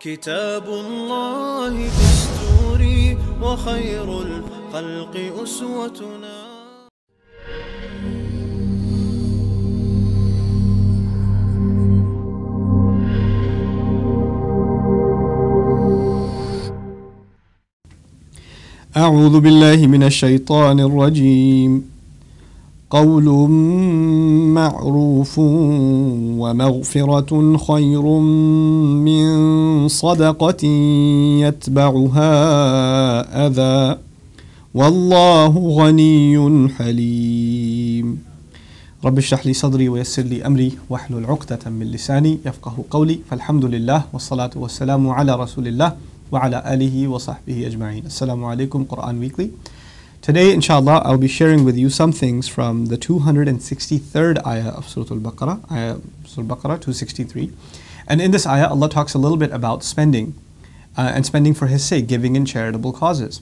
كتاب الله دستوري وخير الخلق أسوتنا أعوذ بالله من الشيطان الرجيم قول معروف ومغفرة خير من صدقة يتبعها أذى والله غني حليم رب اشرح لي صدري ويسر لي أمري واحلل عقدة من لساني يفقه قولي فالحمد لله والصلاة والسلام على رسول الله وعلى آله وصحبه أجمعين السلام عليكم قرآن ويكلي Today, inshallah, I'll be sharing with you some things from the 263rd ayah of Surah Al-Baqarah, ayah Surah Al-Baqarah 263. And in this ayah, Allah talks a little bit about spending uh, and spending for His sake, giving in charitable causes.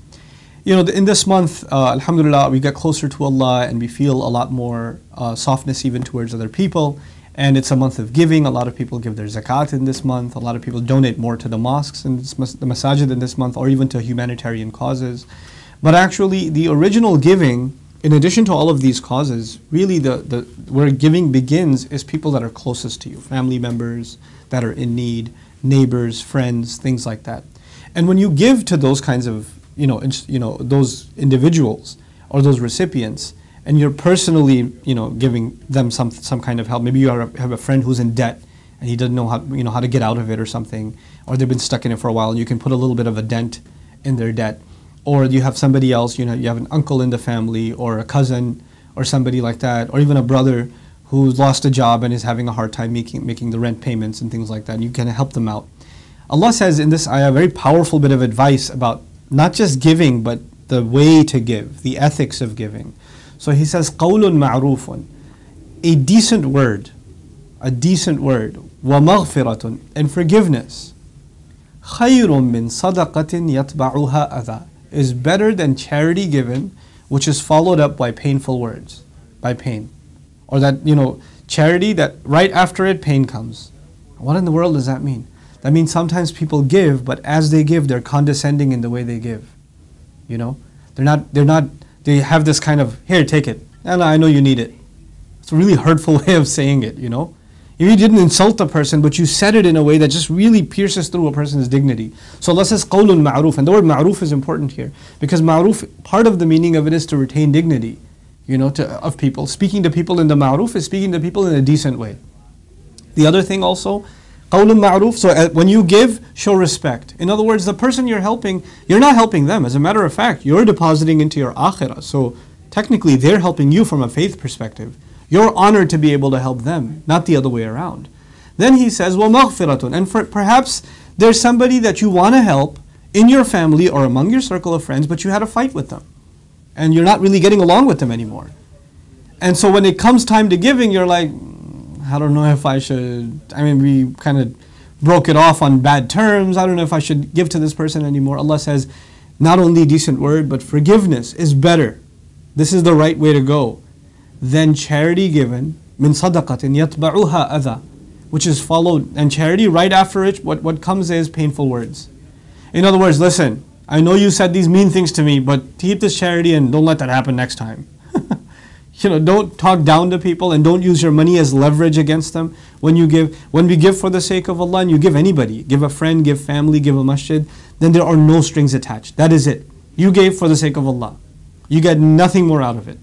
You know, in this month, uh, alhamdulillah, we get closer to Allah and we feel a lot more uh, softness even towards other people. And it's a month of giving. A lot of people give their zakat in this month. A lot of people donate more to the mosques and the masajid in this month or even to humanitarian causes. But actually, the original giving, in addition to all of these causes, really the, the where giving begins is people that are closest to you, family members that are in need, neighbors, friends, things like that. And when you give to those kinds of you know you know those individuals or those recipients, and you're personally you know giving them some some kind of help. Maybe you have a friend who's in debt and he doesn't know how you know how to get out of it or something, or they've been stuck in it for a while, and you can put a little bit of a dent in their debt or you have somebody else, you know, you have an uncle in the family or a cousin or somebody like that, or even a brother who's lost a job and is having a hard time making, making the rent payments and things like that. And you can help them out. Allah says in this ayah a very powerful bit of advice about not just giving, but the way to give, the ethics of giving. So He says, قَوْلٌ مَعْرُوفٌ A decent word, a decent word, وَمَغْفِرَةٌ And forgiveness. خَيْرٌ مِّن صَدَقَةٍ يَتْبَعُهَا أَذًى is better than charity given, which is followed up by painful words, by pain. Or that, you know, charity that right after it, pain comes. What in the world does that mean? That means sometimes people give, but as they give, they're condescending in the way they give. You know? They're not, they're not, they have this kind of, here, take it. And I know you need it. It's a really hurtful way of saying it, you know? You didn't insult a person, but you said it in a way that just really pierces through a person's dignity. So Allah says qawlun ma'ruf, and the word ma'ruf is important here because ma'ruf, part of the meaning of it is to retain dignity, you know, to, of people. Speaking to people in the ma'ruf is speaking to people in a decent way. The other thing also, qawlun ma'ruf, so uh, when you give, show respect. In other words, the person you're helping, you're not helping them. As a matter of fact, you're depositing into your akhirah. So technically, they're helping you from a faith perspective. You're honored to be able to help them, not the other way around. Then he says, well, maghfiratun. And for, perhaps there's somebody that you want to help in your family or among your circle of friends, but you had a fight with them. And you're not really getting along with them anymore. And so when it comes time to giving, you're like, hmm, I don't know if I should. I mean, we kind of broke it off on bad terms. I don't know if I should give to this person anymore. Allah says, not only decent word, but forgiveness is better. This is the right way to go. Then charity given, min sadaqatin yatba'uha adha, which is followed, and charity right after it, what, what comes is painful words. In other words, listen, I know you said these mean things to me, but keep this charity and don't let that happen next time. you know, don't talk down to people and don't use your money as leverage against them. When you give, when we give for the sake of Allah and you give anybody, give a friend, give family, give a masjid, then there are no strings attached. That is it. You gave for the sake of Allah. You get nothing more out of it.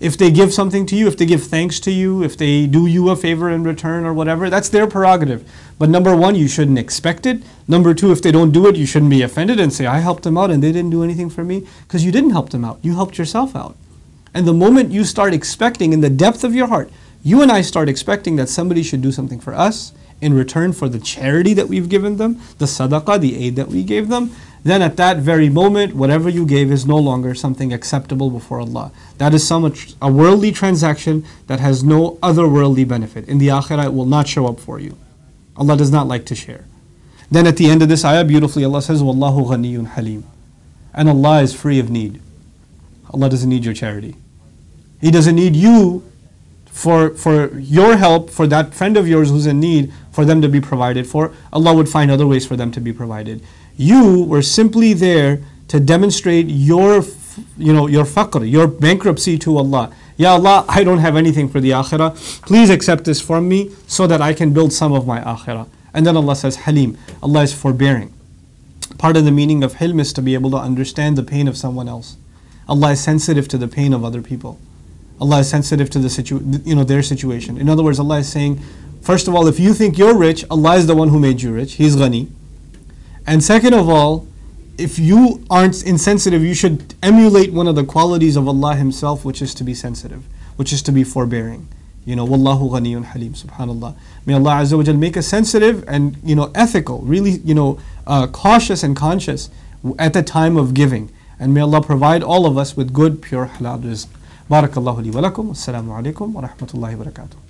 If they give something to you, if they give thanks to you, if they do you a favor in return or whatever, that's their prerogative. But number one, you shouldn't expect it. Number two, if they don't do it, you shouldn't be offended and say, I helped them out and they didn't do anything for me. Because you didn't help them out, you helped yourself out. And the moment you start expecting in the depth of your heart, you and I start expecting that somebody should do something for us, in return for the charity that we've given them, the sadaqah, the aid that we gave them, then at that very moment, whatever you gave is no longer something acceptable before Allah. That is some a worldly transaction that has no other worldly benefit. In the akhirah, it will not show up for you. Allah does not like to share. Then at the end of this ayah, beautifully, Allah says, Wallahu ghaniyun halim. And Allah is free of need. Allah doesn't need your charity. He doesn't need you for, for your help, for that friend of yours who's in need for them to be provided for. Allah would find other ways for them to be provided. You were simply there to demonstrate your, you know, your faqr, your bankruptcy to Allah. Ya Allah, I don't have anything for the akhirah. Please accept this from me so that I can build some of my akhirah. And then Allah says, Halim. Allah is forbearing. Part of the meaning of hilm is to be able to understand the pain of someone else. Allah is sensitive to the pain of other people. Allah is sensitive to the situ- you know, their situation. In other words, Allah is saying, First of all, if you think you're rich, Allah is the one who made you rich. He's Ghani. And second of all, if you aren't insensitive, you should emulate one of the qualities of Allah Himself, which is to be sensitive, which is to be forbearing. You know, Wallahu Ghaniyun Halim, subhanAllah. May Allah Azza wa make us sensitive and, you know, ethical, really, you know, uh, cautious and conscious at the time of giving. And may Allah provide all of us with good, pure halal rizq. Barakallahu li wa lakum. Assalamu alaikum wa rahmatullahi wa barakatuh.